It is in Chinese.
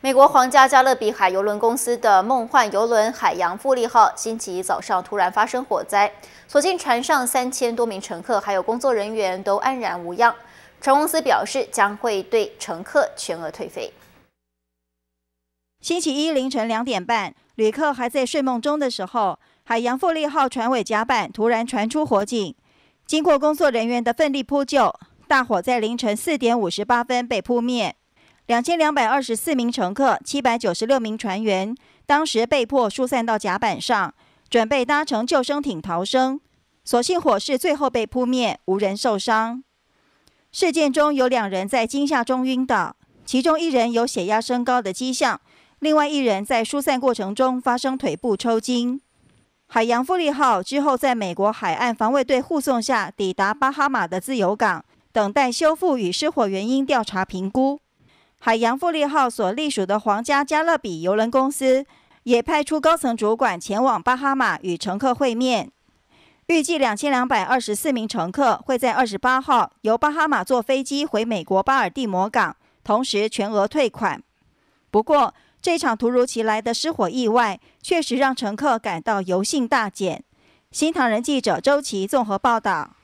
美国皇家加勒比海游轮公司的梦幻游轮“海洋富力号”星期一早上突然发生火灾，所幸船上三千多名乘客还有工作人员都安然无恙。船公司表示将会对乘客全额退费。星期一凌晨两点半，旅客还在睡梦中的时候，海洋富力号船尾甲板突然传出火警，经过工作人员的奋力扑救，大火在凌晨四点五十八分被扑灭。两千两百二十四名乘客，七百九十六名船员，当时被迫疏散到甲板上，准备搭乘救生艇逃生。所幸火势最后被扑灭，无人受伤。事件中有两人在惊吓中晕倒，其中一人有血压升高的迹象，另外一人在疏散过程中发生腿部抽筋。海洋富利号之后在美国海岸防卫队护送下抵达巴哈马的自由港，等待修复与失火原因调查评估。海洋富力号所隶属的皇家加勒比邮轮公司也派出高层主管前往巴哈马与乘客会面，预计两千两百二十四名乘客会在二十八号由巴哈马坐飞机回美国巴尔的摩港，同时全额退款。不过，这场突如其来的失火意外确实让乘客感到油兴大减。新唐人记者周琦综合报道。